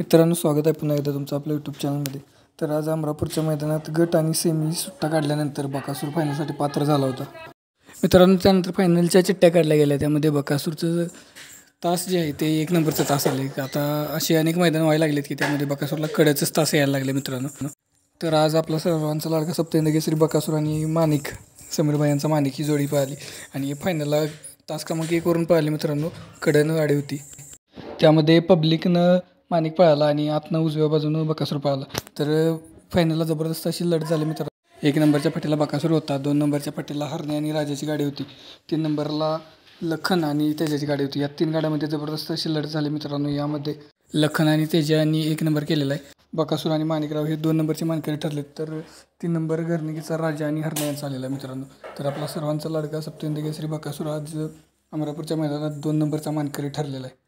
मित्रांनो स्वागत आहे पुन्हा एकदा तुमचं आपल्या यूट्यूब चॅनलमध्ये तर आज अमरापूरच्या मैदानात गट आणि सेमी सुट्टा काढल्यानंतर बकासूर फायनलसाठी पात्र झाला होता मित्रांनो त्यानंतर फायनलच्या चिट्ट्या काढल्या गेल्या त्यामध्ये बकासूरचं तास जे आहे ते एक नंबरचं तास आले आता असे अनेक मैदान व्हायला लागलेत की त्यामध्ये बकासूरला कड्याचंच तास यायला लागले मित्रांनो तर आज आपला सर्वांचा लाडका गेश्री बकासूर आणि मानिक समीर यांचा मानिक ही जोडी पाहिली आणि फायनलला तास क्रमांक वरून पाहिले मित्रांनो कड्यानं गाडी होती त्यामध्ये पब्लिकनं माणिक पळाला आणि आतनं उजव्या बाजूनं बकासूर पळाला तर फायनलला जबरदस्त अशी लढत झाली मित्र एक नंबरच्या पाटीला बकासूर होता दोन नंबरच्या पाटीला हरणे आणि राजाची गाडी होती तीन नंबरला लखन आणि तेजाची गाडी होती या तीन गाड्यामध्ये जबरदस्त अशी लढत झाली मित्रांनो यामध्ये लखन आणि तेजा यांनी एक नंबर केलेला आहे बकासूर आणि माणिकराव हे दोन नंबरचे मानकरी ठरले तर तीन नंबर घरणिकीचा राजा आणि हरणे यांचा आलेला आहे मित्रांनो तर आपला सर्वांचा लढका सप्तेंद्र केसरी बकासूर आज अमरापूरच्या मैदानात दोन नंबरचा मानकरी ठरलेला आहे